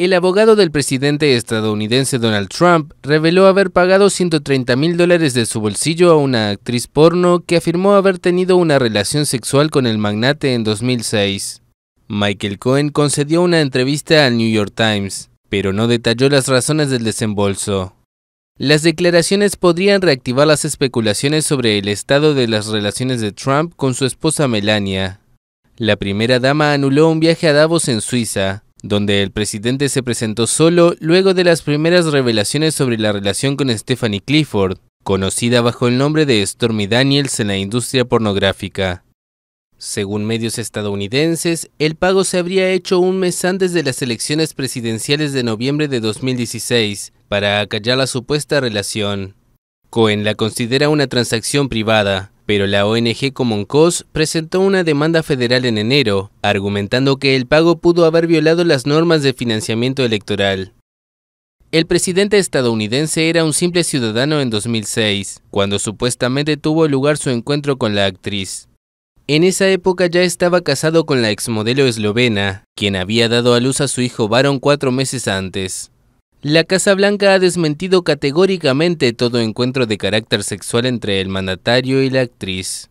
El abogado del presidente estadounidense Donald Trump reveló haber pagado 130 mil dólares de su bolsillo a una actriz porno que afirmó haber tenido una relación sexual con el magnate en 2006. Michael Cohen concedió una entrevista al New York Times, pero no detalló las razones del desembolso. Las declaraciones podrían reactivar las especulaciones sobre el estado de las relaciones de Trump con su esposa Melania. La primera dama anuló un viaje a Davos en Suiza, donde el presidente se presentó solo luego de las primeras revelaciones sobre la relación con Stephanie Clifford, conocida bajo el nombre de Stormy Daniels en la industria pornográfica. Según medios estadounidenses, el pago se habría hecho un mes antes de las elecciones presidenciales de noviembre de 2016 para acallar la supuesta relación. Cohen la considera una transacción privada, pero la ONG Common Cause presentó una demanda federal en enero, argumentando que el pago pudo haber violado las normas de financiamiento electoral. El presidente estadounidense era un simple ciudadano en 2006, cuando supuestamente tuvo lugar su encuentro con la actriz. En esa época ya estaba casado con la exmodelo eslovena, quien había dado a luz a su hijo Baron cuatro meses antes. La Casa Blanca ha desmentido categóricamente todo encuentro de carácter sexual entre el mandatario y la actriz.